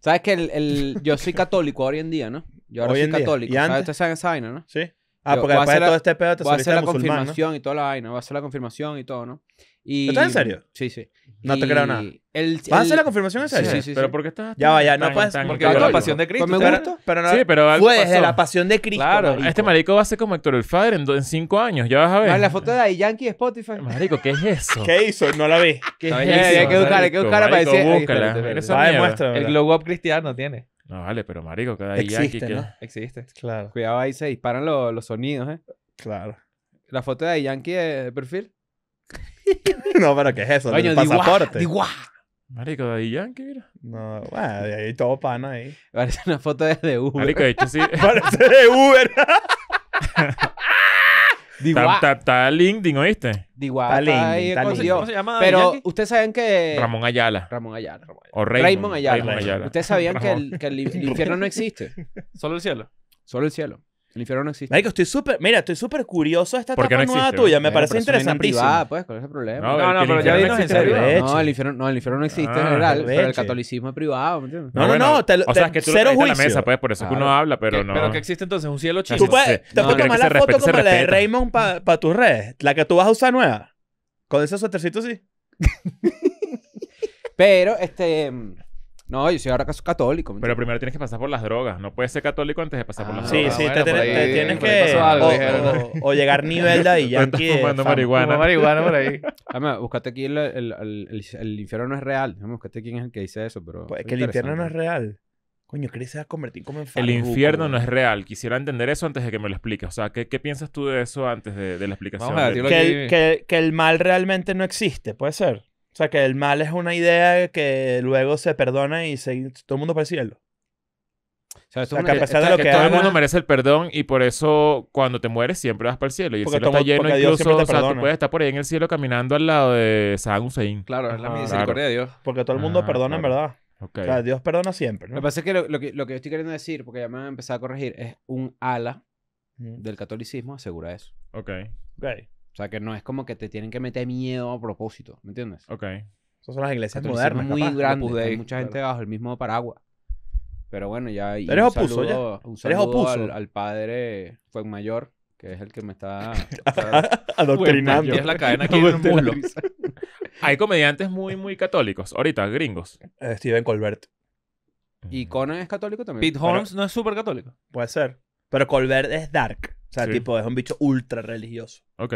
¿Sabes que el, el, yo soy católico hoy en día, ¿no? Yo ahora soy católico. ¿sabes? Ustedes saben esa vaina, ¿no? Sí. Ah, porque después de todo este pedo te va a hacer la confirmación y toda la vaina. va a ser la confirmación y todo, ¿no? Y... ¿Estás en serio? Sí, sí. No te creo nada. Va a hacer la confirmación en serio? Sí, sí, sí. ¿Pero por qué estás...? Ya, vaya, no puedes... Porque va la pasión de Cristo. Pues me gusta. Pero, no... Sí, pero algo Fue desde la pasión de Cristo, Claro. Este marico va a ser como Héctor el Father en, cinco años. Ya vas a ver. Vale, la foto de ahí Yankee Spotify. Marico, ¿qué es eso? ¿Qué hizo? No la vi. ¿Qué Hay que buscarla, hay que educar para decir... Búscala. El glow up cristiano tiene. No, vale, pero marico, cada Existe, Yankee, que... Existe. Claro. Cuidado ahí, se disparan los sonidos, ¿eh? Claro. La foto de Yankee de perfil. No, pero ¿qué es eso? no. ¿El pasaporte? Marico, ¿de Yankee, mira. No, bueno, de ahí todo pana ahí. Parece una foto de, de Uber. Marico, de hecho sí. Parece de Uber. Ah. Ah, está LinkedIn, ¿oíste? Está LinkedIn, ¿Cómo se llama? Pero ustedes saben que... Ramón Ayala. Ramón Ayala. Ramón Ayala. O Raymond, Raymond Ayala. Ustedes sabían que el, que el infierno no existe. Solo el cielo. Solo el cielo. El infierno no existe. que estoy súper. Mira, estoy súper curioso de esta tapa nueva tuya. Me parece interesantísimo. Privada, pues, ¿cuál es el problema? No, no, pero ya dinos en serio. No, el infierno no, el infierno no existe ah, en general. Pero el catolicismo es privado, ¿me entiendes? No, no, no. o sea, es que tú cero en la mesa, pues, por eso que uno habla, pero no. Pero que existe entonces un cielo chino. Tú puedes, te puedes tomar la foto como la de Raymond para tus redes. La que tú vas a usar nueva. Con esos suertecito sí. Pero, este. No, yo soy ahora católico. Pero primero tienes que pasar por las drogas. No puedes ser católico antes de pasar por las ah, drogas. Sí, sí, te, tienes que. o, llegar nivel de ahí. Estás fumando marihuana. marihuana por ahí. búscate aquí. El, infierno no es real. Búscate quién es el que dice eso. pero... Pues, es que el infierno no es real. Coño, ¿crees que se a convertir como en El infierno no es real. Quisiera entender eso antes de que me lo expliques. O sea, ¿qué, qué piensas tú de eso antes de, la explicación? que, el mal realmente no existe, puede ser. O sea, que el mal es una idea que luego se perdona y todo el mundo va al cielo. O sea, que, lo que, todo el mundo merece el perdón y por eso cuando te mueres siempre vas para el cielo. Y el cielo está lleno incluso, o sea, tú puedes estar por ahí en el cielo caminando al lado de San Hussein. Claro, es la misericordia de Dios. Porque todo el mundo ah, perdona en verdad. Okay. O sea, Dios perdona siempre. ¿no? Lo que lo, que yo estoy queriendo decir, porque ya me han empezado a corregir, es un ala del catolicismo asegura eso. Ok. Ok. O sea, que no es como que te tienen que meter miedo a propósito, ¿me entiendes? Ok. Esas son las iglesias modernas. muy grandes, mucha gente bajo el mismo paraguas. Pero bueno, ya. ¿Eres un opuso, saludo, ya? opuso? Al, al padre Fuenmayor, que es el que me está adoctrinando. es la cadena aquí en el Hay comediantes muy, muy católicos. Ahorita, gringos. Eh, Steven Colbert. Y mm. Conan es católico también. Pete Holmes no es súper católico. Puede ser. Pero Colbert es dark. O sea, tipo, es un bicho ultra religioso. Ok.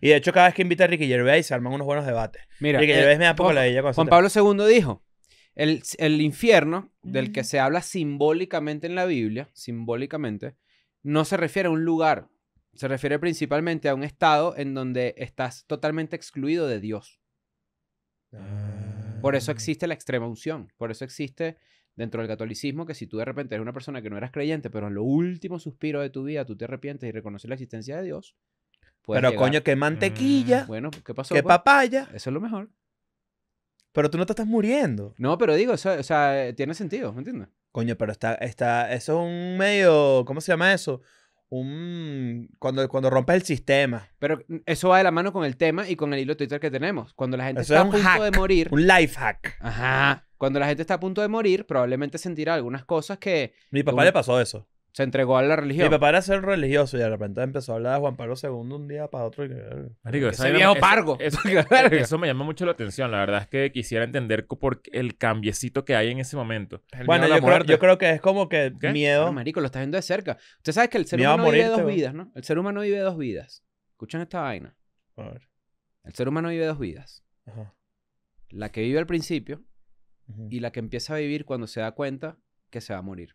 Y de hecho, cada vez que invita a Ricky Gervais se arman unos buenos debates. Mira, Ricky eh, me da poco Juan, la Juan Pablo II dijo: el, infierno, del que mm. se habla simbólicamente en la Biblia, simbólicamente, no se refiere a un lugar. Se refiere principalmente a un estado en donde estás totalmente excluido de Dios. Por eso ah. existe la extrema unción. Por eso existe dentro del catolicismo que si tú de repente eres una persona que no eras creyente, pero en lo último suspiro de tu vida tú te arrepientes y reconoces la existencia de Dios, pero coño, qué mantequilla. Mm, bueno, ¿qué pasó? Que papaya. Eso es lo mejor. Pero tú no te estás muriendo. No, pero digo, eso, o sea, eh, tiene sentido, ¿me entiendes? Coño, pero está, está, eso es un medio, ¿cómo se llama eso? Un, cuando, cuando rompes el sistema. Pero eso va de la mano con el tema y con el hilo Twitter que tenemos. Cuando la gente está a punto de morir. Un life hack. Ajá. Cuando la gente está a punto de morir, probablemente sentirá algunas cosas que. Mi papá le pasó eso se entregó a la religión. Y papá era ser religioso y de repente empezó a hablar de Juan Pablo II un día para otro. Eh, marico, ese viejo eso, pargo. Eso, eso, me llama mucho la atención. La verdad es que quisiera entender por el cambiecito que hay en ese momento. Bueno, yo creo, yo creo, que es como que miedo. Ah, marico, lo estás viendo de cerca. Usted sabe que el ser humano vive dos vidas, ¿no? El ser humano vive dos vidas. Escuchan esta vaina. El ser humano vive dos vidas. La que vive al principio y la que empieza a vivir cuando se da cuenta que se va a morir.